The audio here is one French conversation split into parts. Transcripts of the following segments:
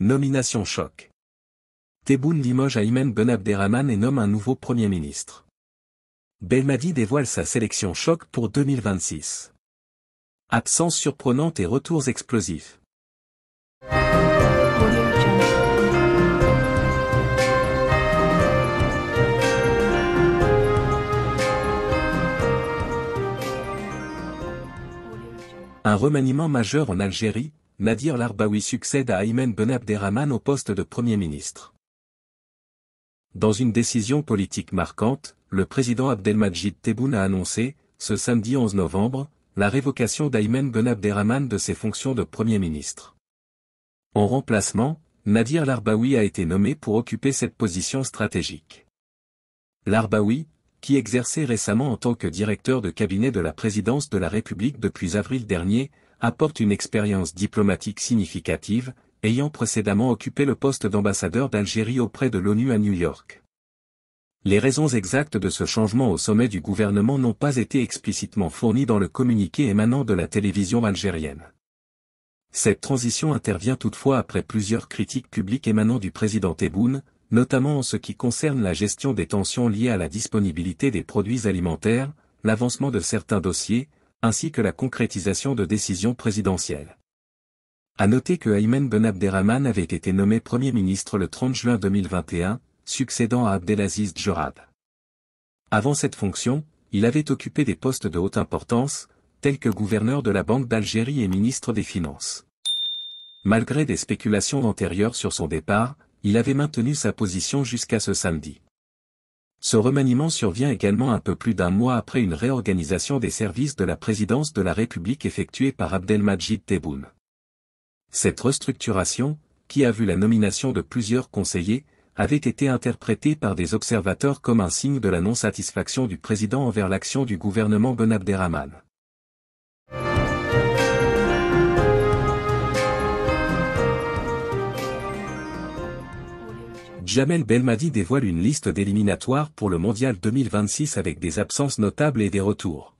Nomination choc. Tebboune limoge Aymen Ben Abderrahman et nomme un nouveau Premier ministre. Belmadi dévoile sa sélection choc pour 2026. Absence surprenante et retours explosifs. Un remaniement majeur en Algérie, Nadir Larbaoui succède à Aymen Ben Abderrahman au poste de Premier ministre. Dans une décision politique marquante, le président Abdelmajid Tebboune a annoncé, ce samedi 11 novembre, la révocation d'Aymen Ben Abderrahman de ses fonctions de Premier ministre. En remplacement, Nadir Larbaoui a été nommé pour occuper cette position stratégique. Larbaoui, qui exerçait récemment en tant que directeur de cabinet de la présidence de la République depuis avril dernier, apporte une expérience diplomatique significative, ayant précédemment occupé le poste d'ambassadeur d'Algérie auprès de l'ONU à New York. Les raisons exactes de ce changement au sommet du gouvernement n'ont pas été explicitement fournies dans le communiqué émanant de la télévision algérienne. Cette transition intervient toutefois après plusieurs critiques publiques émanant du président Tebboune, notamment en ce qui concerne la gestion des tensions liées à la disponibilité des produits alimentaires, l'avancement de certains dossiers, ainsi que la concrétisation de décisions présidentielles. À noter que Aymen Ben Abderrahman avait été nommé Premier ministre le 30 juin 2021, succédant à Abdelaziz Djerad. Avant cette fonction, il avait occupé des postes de haute importance, tels que gouverneur de la Banque d'Algérie et ministre des Finances. Malgré des spéculations antérieures sur son départ, il avait maintenu sa position jusqu'à ce samedi. Ce remaniement survient également un peu plus d'un mois après une réorganisation des services de la présidence de la République effectuée par Abdelmajid Tebboune. Cette restructuration, qui a vu la nomination de plusieurs conseillers, avait été interprétée par des observateurs comme un signe de la non-satisfaction du président envers l'action du gouvernement Ben Abderrahman. Jamel Belmadi dévoile une liste d'éliminatoires pour le Mondial 2026 avec des absences notables et des retours.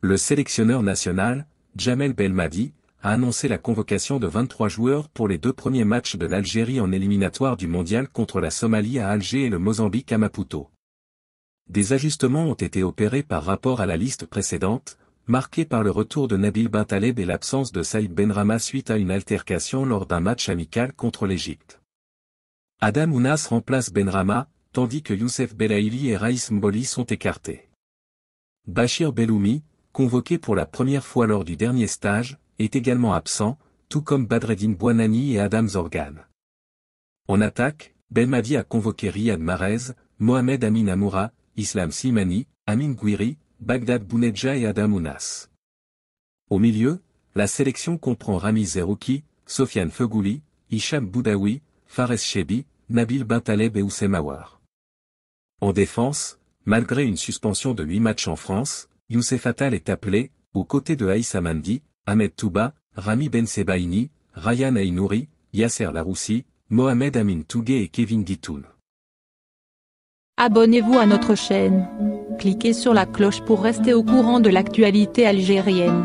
Le sélectionneur national, Jamel Belmadi, a annoncé la convocation de 23 joueurs pour les deux premiers matchs de l'Algérie en éliminatoire du mondial contre la Somalie à Alger et le Mozambique à Maputo. Des ajustements ont été opérés par rapport à la liste précédente, marquée par le retour de Nabil Bentaleb et l'absence de Saïd Rama suite à une altercation lors d'un match amical contre l'Égypte. Adam Ounas remplace Ben Rama, tandis que Youssef Belaïli et Raïs Mboli sont écartés. Bachir Beloumi, convoqué pour la première fois lors du dernier stage, est également absent, tout comme Badreddin Bouanani et Adam Zorgan. En attaque, Belmadi a convoqué Riyad Marez, Mohamed Amin Amoura, Islam Simani, Amin Gouiri, Bagdad Bounedja et Adam Ounas. Au milieu, la sélection comprend Rami Zerouki, Sofiane Feghouli, Hicham Boudaoui, Fares Chebi, Nabil Bintaleb et War. En défense, malgré une suspension de 8 matchs en France, Youssef Fatal est appelé, aux côtés de Aïssa Mandi, Ahmed Touba, Rami Ben Sebaini, Ryan Ainouri, Yasser Laroussi, Mohamed Amin Tougué et Kevin Ditoun. Abonnez-vous à notre chaîne. Cliquez sur la cloche pour rester au courant de l'actualité algérienne.